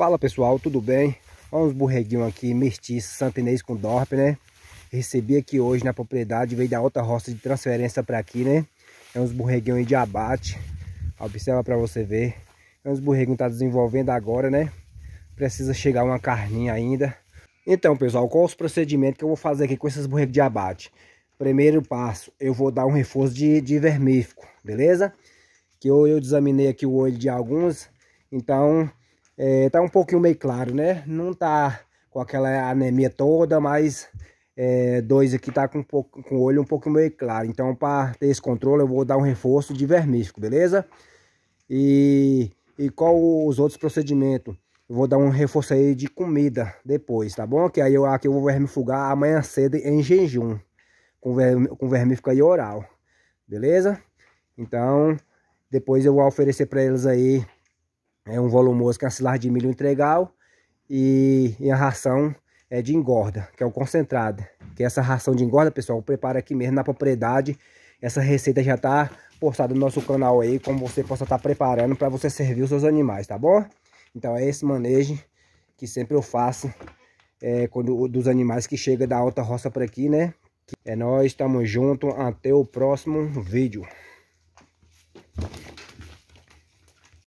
Fala pessoal, tudo bem? Olha uns borreguinhos aqui, mestiço, santinês com dorpe, né? Recebi aqui hoje na propriedade, veio da outra roça de transferência para aqui, né? É uns borreguinhos de abate, observa para você ver. É uns borreguinhos que tá desenvolvendo agora, né? Precisa chegar uma carninha ainda. Então pessoal, qual os procedimentos que eu vou fazer aqui com esses borregos de abate? Primeiro passo, eu vou dar um reforço de, de vermífico, beleza? Que eu, eu examinei aqui o olho de alguns, então é, tá um pouquinho meio claro, né? Não tá com aquela anemia toda, mas é, dois aqui tá com, um pouco, com o olho um pouco meio claro. Então, para ter esse controle, eu vou dar um reforço de vermífico, beleza? E, e qual os outros procedimentos? Eu vou dar um reforço aí de comida depois, tá bom? Que aí eu, aqui eu vou vermifugar amanhã cedo em jejum, com, ver, com vermífico aí oral, beleza? Então, depois eu vou oferecer para eles aí é um volumoso cancelar de milho integral e, e a ração é de engorda, que é o concentrado. Que essa ração de engorda, pessoal, prepara aqui mesmo na propriedade. Essa receita já está postada no nosso canal aí, como você possa estar tá preparando para você servir os seus animais, tá bom? Então é esse manejo que sempre eu faço é, quando, dos animais que chega da alta roça por aqui, né? É nós, tamo junto, até o próximo vídeo.